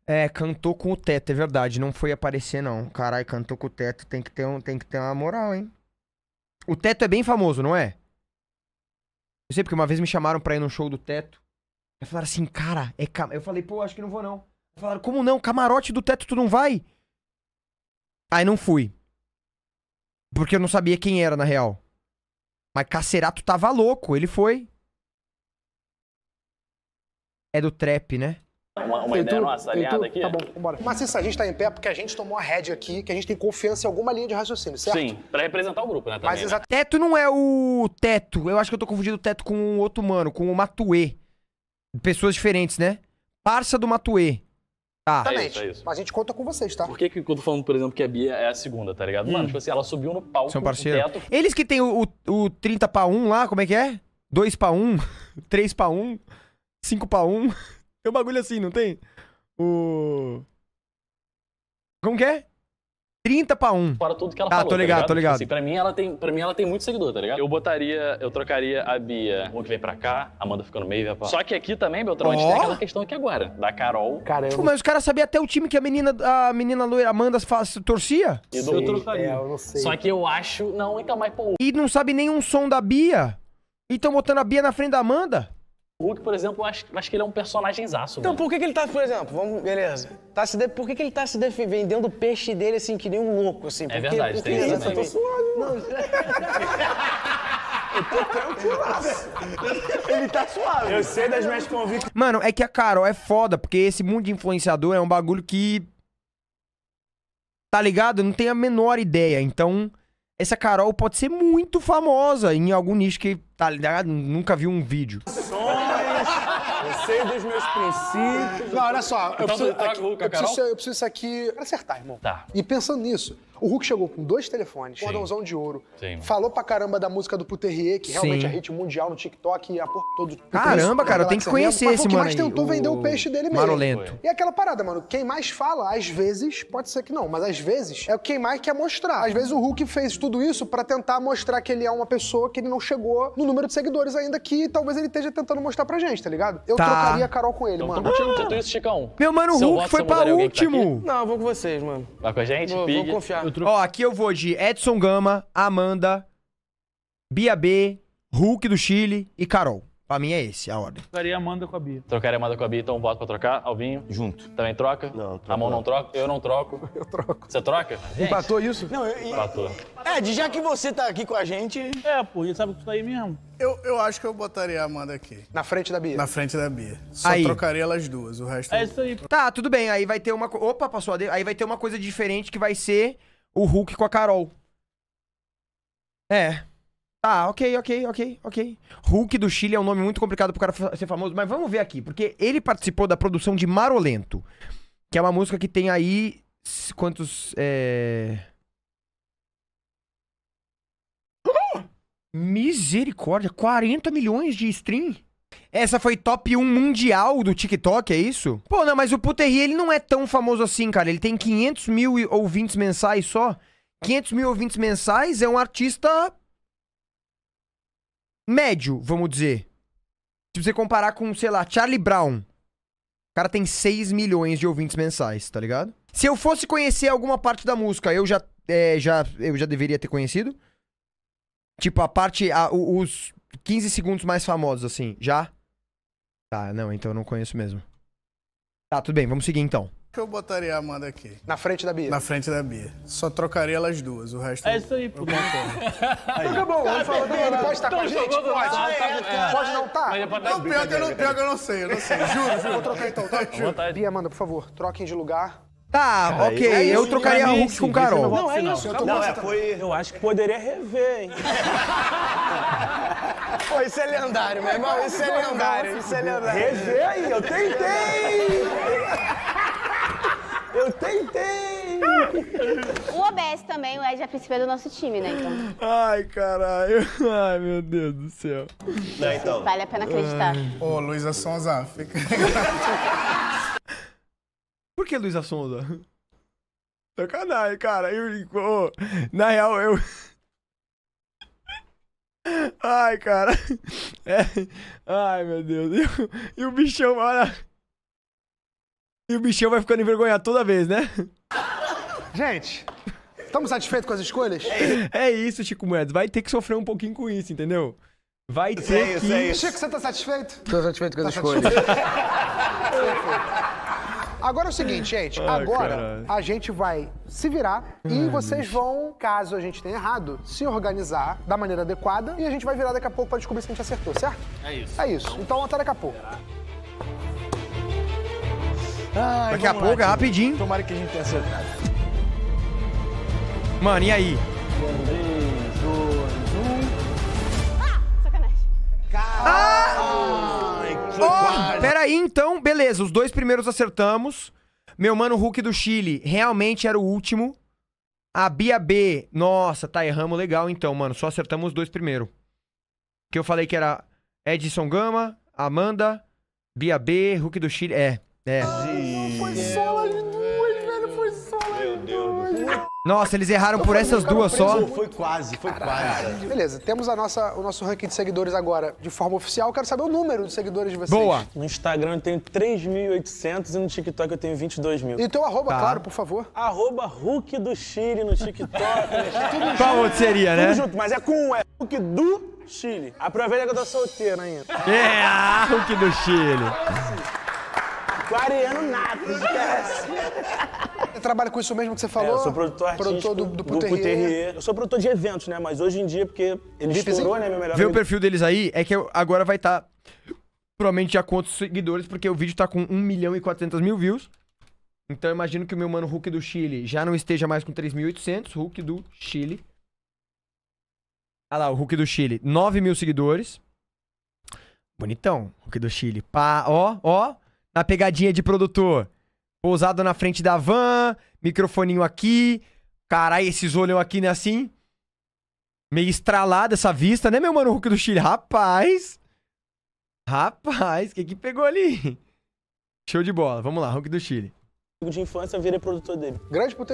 É, cantou com o teto, é verdade. Não foi aparecer, não. Caralho, cantou com o teto, tem que ter, um, tem que ter uma moral, hein? O teto é bem famoso, não é? Eu sei porque uma vez me chamaram pra ir num show do teto. E falaram assim, cara, é cam... Eu falei, pô, acho que não vou não. Falaram, como não? Camarote do teto tu não vai? Aí não fui. Porque eu não sabia quem era, na real. Mas Cacerato tava louco, ele foi. É do trap, né? uma, uma ideia tu, nossa alinhada tu, aqui? Tá bom, vambora. Marcissa, a gente tá em pé porque a gente tomou a head aqui, que a gente tem confiança em alguma linha de raciocínio, certo? Sim, pra representar o grupo, né? Também, Mas né? exa... Né? Teto não é o Teto. Eu acho que eu tô confundindo o Teto com um outro mano, com o Matue. Pessoas diferentes, né? Parça do Matue. Tá. Exatamente. É isso, é isso. Mas a gente conta com vocês, tá? Por que, que eu tô falando, por exemplo, que a Bia é a segunda, tá ligado? Mano, hum. tipo assim, ela subiu no palco, São parceiro. Teto... Eles que tem o, o, o 30 pra 1 lá, como é que é? 2 pra 1, 3 pra 1, 5 pra 1... Tem um bagulho assim, não tem? O. Como que é? 30 pra 1. tudo que ela ah, falou. Ah, tá tô ligado, tá ligado? tô ligado. Tipo assim, pra, mim ela tem, pra mim ela tem muito seguidor, tá ligado? Eu botaria, eu trocaria a Bia, o que vem pra cá, a Amanda ficando meio, pra... Só que aqui também, Beltrão, oh. a gente tem aquela questão aqui agora, da Carol. Caramba. mas os caras sabiam até o time que a menina, a menina loira Amanda faz, torcia? eu trocaria. É, eu não sei. Só que eu acho, não, então, mas pô... E não sabe nenhum som da Bia? E tão botando a Bia na frente da Amanda? O Hulk, por exemplo, eu acho, acho que ele é um personagem zaço. Então, por que, que ele tá, por exemplo, vamos, beleza. Tá se de, por que, que ele tá se def, vendendo peixe dele assim, que nem um louco, assim? É porque, é verdade, porque, tem isso. Eu tô suado, mano. Eu tô Ele tá suave. Eu sei das minhas convicções. Mano, é que a Carol é foda, porque esse mundo de influenciador é um bagulho que. Tá ligado? não tem a menor ideia. Então essa Carol pode ser muito famosa em algum nicho que tá ligado, né? nunca viu um vídeo. Sonhos. sei dos meus princípios. Não, olha só. Eu, então preciso, tá eu, preciso, eu preciso isso aqui acertar, irmão. Tá. E pensando nisso, o Hulk chegou com dois telefones, Sim. cordãozão de ouro. Sim, falou pra caramba da música do Puterrier, que realmente é hit mundial no TikTok e a porra todo. Caramba, cara, eu tenho que conhecer esse mano. o que mais tentou o... vender o peixe dele mesmo. Marolento. E aquela parada, mano, quem mais fala, às vezes, pode ser que não, mas às vezes é quem mais quer mostrar. Às vezes o Hulk fez tudo isso para tentar mostrar que ele é uma pessoa que ele não chegou no número de seguidores ainda que talvez ele esteja tentando mostrar pra gente, tá ligado? Eu tá. trocaria a Carol com ele, então, mano. Tô não tudo isso, Chicão. Meu mano, o Hulk foi pra último. Tá não, eu vou com vocês, mano. Vai com a gente? Vou, vou confiar. Eu tro... Ó, aqui eu vou de Edson Gama, Amanda, Bia B, Hulk do Chile e Carol. Pra mim é esse, a ordem. Trocaria Amanda com a Bia. Trocaria Amanda com a Bia, então voto pra trocar. Alvinho. Junto. Também troca? Não, troca. A mão não troca? Eu não troco. Eu troco. Você troca? Gente. Empatou isso? Não, eu, Empatou. É, já que você tá aqui com a gente. É, pô, ele sabe que tu tá aí mesmo. Eu, eu acho que eu botaria a Amanda aqui. Na frente da Bia? Na frente da Bia. Só aí. trocaria elas duas, o resto. É isso aí. Tá, tudo bem. Aí vai ter uma. Opa, passou a. Aí vai ter uma coisa diferente que vai ser o Hulk com a Carol. É. Tá, ok, ok, ok, ok. Hulk do Chile é um nome muito complicado pro cara ser famoso, mas vamos ver aqui, porque ele participou da produção de Marolento, que é uma música que tem aí. Quantos. É... Misericórdia, 40 milhões de stream? Essa foi top 1 mundial do TikTok, é isso? Pô, não, mas o Puterri, ele não é tão famoso assim, cara. Ele tem 500 mil ouvintes mensais só. 500 mil ouvintes mensais é um artista médio, vamos dizer. Se você comparar com, sei lá, Charlie Brown. O cara tem 6 milhões de ouvintes mensais, tá ligado? Se eu fosse conhecer alguma parte da música, eu já, é, já, eu já deveria ter conhecido. Tipo, a parte, a, os 15 segundos mais famosos, assim, já? Tá, não, então eu não conheço mesmo. Tá, tudo bem, vamos seguir então. que eu botaria a Amanda aqui? Na frente da Bia. Na frente da Bia. Só trocaria elas duas, o resto. É isso aí, pô. Eu concordo. Tá bom, ele falou Ele pode estar com a gente? Pode. Tá pode não estar? Tá? É não, pega eu não, né? pior que eu não sei, eu não sei. Juro, juro. Vou trocar então, tá? Juro. Bia, Amanda, por favor, troquem de lugar. Tá, Cara, ok. É isso, eu trocaria Hulk isso, com o Carol. Não, é isso. Não, é, foi... Eu acho que poderia rever, hein? Pô, isso é lendário, meu irmão. Isso é lendário, isso é lendário. Rever aí, eu tentei! Eu tentei! O OBS também, o Ed já é percebeu do nosso time, né, então? Ai, caralho. Ai, meu Deus do céu. Não, então. Vale a pena acreditar. Ô, oh, Luísa Sonza, fica... Por que Luísa Sonza? Sacanagem, cara. Eu, oh, na real, eu... Ai, cara. É. Ai, meu Deus. E, e o bichão, olha. E o bichão vai ficando envergonhado toda vez, né? Gente, estamos satisfeitos com as escolhas? É isso, Chico Moedas. Vai ter que sofrer um pouquinho com isso, entendeu? Vai ter isso que... É isso. Chico, você tá satisfeito? Tô satisfeito com as tá escolhas. Agora é o seguinte, gente. agora caralho. a gente vai se virar e Ai, vocês bicho. vão, caso a gente tenha errado, se organizar da maneira adequada e a gente vai virar daqui a pouco para descobrir se a gente acertou, certo? É isso. É isso. Então até daqui a pouco. Ai, daqui a lá, pouco, é rapidinho. Tomara que a gente tenha acertado. Mano, e aí? Bom, Ah! Ai, oh, peraí, então, beleza. Os dois primeiros acertamos. Meu mano Hulk do Chile realmente era o último. A Bia B, nossa, tá erramos legal então, mano. Só acertamos os dois primeiro. Que eu falei que era Edson Gama, Amanda, Bia B, Hulk do Chile. É, é. Ah, foi só Nossa, eles erraram então, por essas duas só? Foi quase, foi Caralho. quase. Beleza, temos a nossa, o nosso ranking de seguidores agora de forma oficial. Quero saber o número de seguidores de vocês. Boa. No Instagram eu tenho 3.800 e no TikTok eu tenho 22 mil. E teu arroba, tá. claro, por favor. Arroba Hulk do Chile no TikTok. né? Qual outro seria, né? Tudo junto, mas é com é Hulk do Chile. Aproveita que eu tô solteiro ainda. É, Hulk do Chile. Aquariano nato, esquece trabalha com isso mesmo que você é, falou? É, eu sou produtor artístico produtor do, do, Puterrier. do Puterrier. Eu sou produtor de eventos, né? Mas hoje em dia, porque ele Bip, estourou, né? Meu melhor Vê amigo. o perfil deles aí, é que agora vai estar... Tá, provavelmente já outros seguidores, porque o vídeo tá com 1 milhão e 400 mil views. Então eu imagino que o meu mano Hulk do Chile já não esteja mais com 3.800. Hulk do Chile. Ah lá, o Hulk do Chile. 9 mil seguidores. Bonitão, Hulk do Chile. Pá, ó, ó. Na pegadinha de produtor. Pousado na frente da van, microfoninho aqui. Caralho, esses olhos aqui, né, assim? Meio estralada essa vista, né, meu mano Hulk do Chile? Rapaz! Rapaz, o que que pegou ali? Show de bola, vamos lá, Hulk do Chile. De infância, virei produtor dele. Grande pro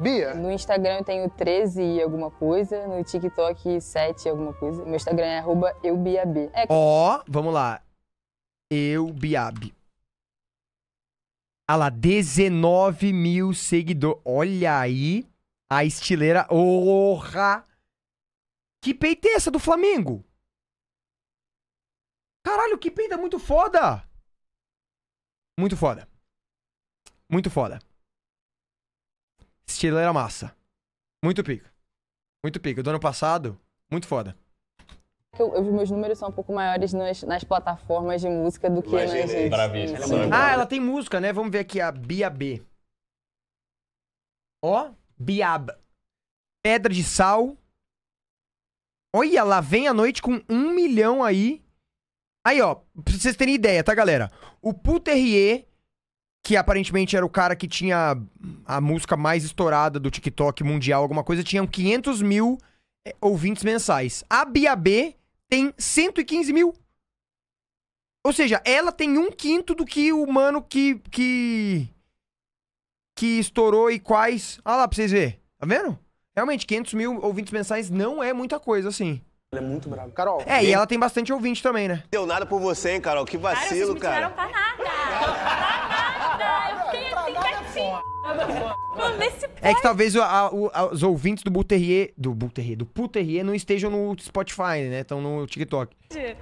Bia? No Instagram eu tenho 13 e alguma coisa, no TikTok 7 e alguma coisa. Meu Instagram é eubiab. É Ó, é... oh, vamos lá. Eubiab. Olha lá, 19 mil seguidores. Olha aí a estileira. Orra! Que peita é essa do Flamengo? Caralho, que peita muito foda! Muito foda. Muito foda. Estileira massa. Muito pico. Muito pico. Do ano passado, muito foda. Eu, os meus números são um pouco maiores nas, nas plataformas de música do que Imaginei. nas... Ela ah, ela tem música, né? Vamos ver aqui a Bia B. Ó, Biaba. Pedra de Sal. Olha, lá vem a noite com um milhão aí. Aí, ó, pra vocês terem ideia, tá, galera? O Puterrier, que aparentemente era o cara que tinha a música mais estourada do TikTok mundial, alguma coisa, tinha 500 mil eh, ouvintes mensais. A Bia B tem 115 mil. Ou seja, ela tem um quinto do que o mano que. que. que estourou e quais. Ah lá, pra vocês verem. Tá vendo? Realmente, 500 mil ouvintes mensais não é muita coisa, assim. Ela é muito brava. Carol. É, e ela tem bastante ouvinte também, né? Deu nada por você, hein, Carol? Que vacilo, cara. Cara, vocês me cara. pra nada. nesse É que talvez a, a, os ouvintes do Buterrier, do Buterrier, do Puterrier não estejam no Spotify, né? Estão no TikTok.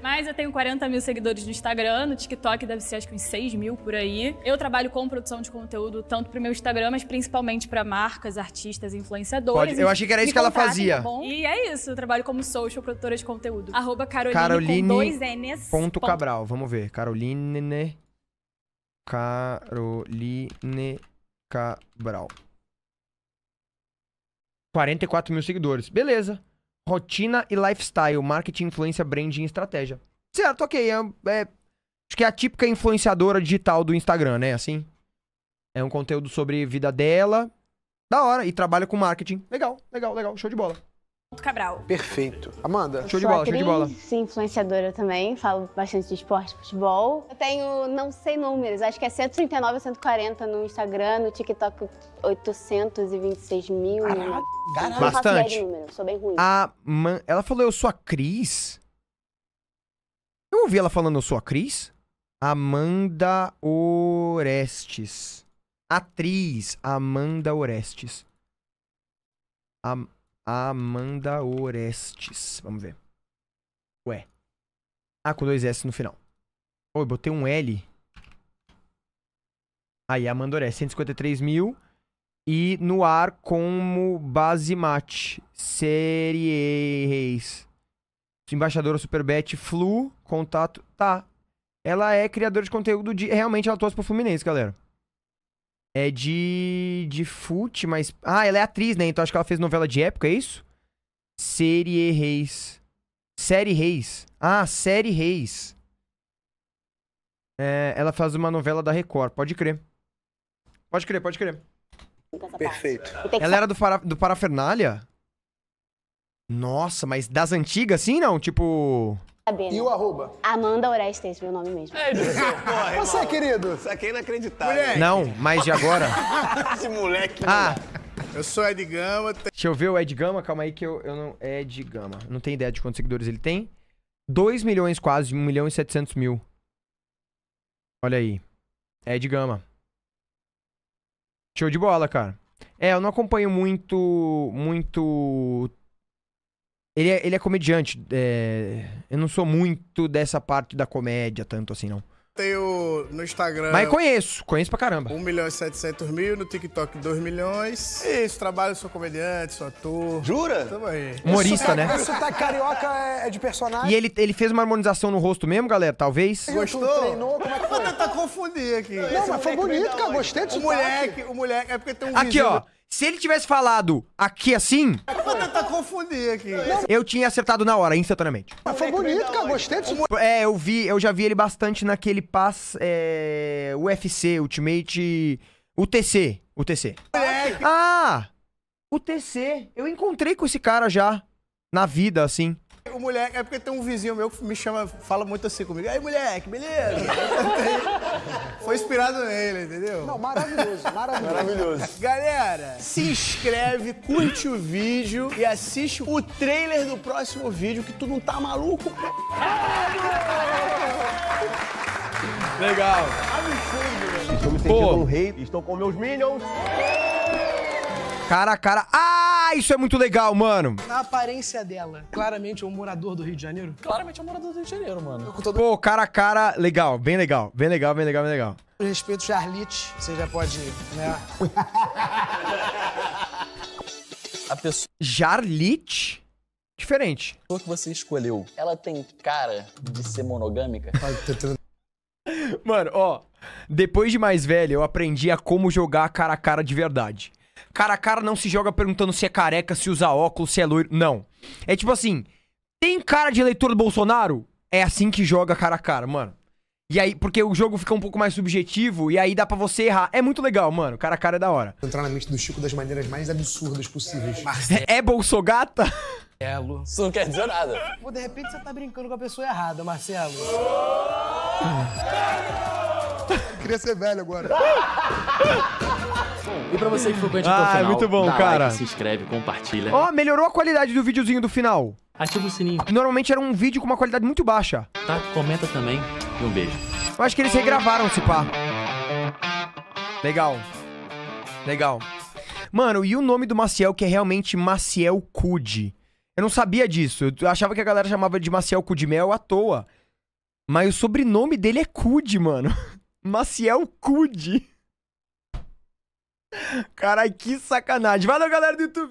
Mas eu tenho 40 mil seguidores no Instagram, no TikTok deve ser acho que uns 6 mil por aí. Eu trabalho com produção de conteúdo tanto pro meu Instagram, mas principalmente para marcas, artistas, influenciadores. Pode. Eu achei que era isso que ela tá fazia. e é isso, eu trabalho como social produtora de conteúdo. Arroba Caroline, Caroline dois N's. Ponto Cabral, vamos ver. Caroline... Né? Caroline Cabral. 44 mil seguidores. Beleza. Rotina e lifestyle, marketing, influência, branding, estratégia. Certo, ok. É, é, acho que é a típica influenciadora digital do Instagram, né? Assim. É um conteúdo sobre vida dela. Da hora. E trabalha com marketing. Legal, legal, legal. Show de bola. Cabral. Perfeito. Amanda, eu show de bola, atriz, show de bola. Sim, influenciadora também, falo bastante de esporte, futebol. Eu tenho, não sei números, acho que é 139 ou 140 no Instagram, no TikTok 826 mil. Caralho, Bastante. Número, sou bem ruim. A man... Ela falou, eu sou a Cris? Eu ouvi ela falando, eu sou a Cris? Amanda Orestes. Atriz Amanda Orestes. Amanda. Amanda Orestes. Vamos ver. Ué. Ah, com dois S no final. Oi, eu botei um L. Aí, Amanda Orestes, 153 mil. E no ar como base mate. Serie Reis. Embaixadora Superbet Flu. Contato. Tá. Ela é criadora de conteúdo de. Realmente ela torce pro Fluminense, galera. É de. de fute, mas. Ah, ela é atriz, né? Então acho que ela fez novela de época, é isso? Série Reis. Série Reis. Ah, Série Reis. É, ela faz uma novela da Record, pode crer. Pode crer, pode crer. Então Perfeito. Ela era do, para, do Parafernália? Nossa, mas das antigas, sim, não? Tipo. Sabendo. E o arroba? Amanda Orestes, meu nome mesmo. É isso, porra, Você, irmão. querido? Isso aqui é inacreditável. Moleque. Não, mas de agora? Esse moleque. Ah. Eu sou Ed Gama. Tem... Deixa eu ver o Ed Gama, calma aí que eu, eu não... É Ed Gama. Não tenho ideia de quantos seguidores ele tem. 2 milhões quase, 1 milhão e 700 mil. Olha aí. Ed Gama. Show de bola, cara. É, eu não acompanho muito, muito ele é, ele é comediante. É... Eu não sou muito dessa parte da comédia, tanto assim, não. Tenho no Instagram. Mas conheço, conheço pra caramba. 1 milhão e 700 mil, no TikTok 2 milhões. Isso, trabalho, sou comediante, sou ator. Jura? Tamo aí. Humorista, tá- né? O sotaque tá carioca é, é de personagem. E ele, ele fez uma harmonização no rosto mesmo, galera, talvez. Gostou? Gostou? Treinou, como é que foi? Vou tentar confundir aqui. Não, Esse mas foi é bonito, cara. Gostei disso. O moleque, o moleque, é porque tem um Aqui, ó. Do... Se ele tivesse falado aqui assim. Eu vou tentar confundir aqui. Eu tinha acertado na hora, instantaneamente. Mas foi bonito, cara. Gostei disso. É, eu vi, eu já vi ele bastante naquele pass é, UFC, Ultimate. UTC. UTC. Ah! UTC. Eu encontrei com esse cara já. Na vida, assim. O moleque, é porque tem um vizinho meu que me chama, fala muito assim comigo. Aí, moleque, beleza? Foi inspirado nele, entendeu? Não, maravilhoso, maravilhoso. Galera, se inscreve, curte o vídeo e assiste o trailer do próximo vídeo, que tu não tá maluco. Legal. Absurdo, Estou me sentindo Pô. um rei, estou com meus minions. Cara a cara. Ah! Ah, isso é muito legal, mano. Na aparência dela, claramente é um morador do Rio de Janeiro? Claramente é um morador do Rio de Janeiro, mano. todo... Pô, cara a cara, legal, bem legal, bem legal, bem legal, bem legal. respeito, Charlite, você já pode, né? a pessoa... Jarlite? Diferente. A pessoa que você escolheu, ela tem cara de ser monogâmica? Mano, ó, depois de mais velho, eu aprendi a como jogar cara a cara de verdade. Cara a cara não se joga perguntando se é careca, se usa óculos, se é loiro. Não. É tipo assim, tem cara de eleitor do Bolsonaro? É assim que joga cara a cara, mano. E aí, porque o jogo fica um pouco mais subjetivo e aí dá para você errar. É muito legal, mano. Cara a cara é da hora. Entrar na mente do Chico das maneiras mais absurdas possíveis. É, é Bolsogata? Marcelo. Isso não quer dizer nada. Pô, de repente você tá brincando com a pessoa errada, Marcelo. Eu queria ser velho agora. E pra você que ficou com a gente ah, até o é final, muito bom, dá cara. Like, se inscreve, compartilha. Ó, oh, melhorou a qualidade do videozinho do final. Ativa o sininho. Normalmente era um vídeo com uma qualidade muito baixa. Tá, comenta também e um beijo. Eu acho que eles regravaram esse pá. Legal. Legal. Mano, e o nome do Maciel que é realmente Maciel Cude? Eu não sabia disso. Eu achava que a galera chamava de Maciel Cudimel à toa. Mas o sobrenome dele é Cude, mano. Maciel Cude. Caralho, que sacanagem. Valeu, galera do YouTube.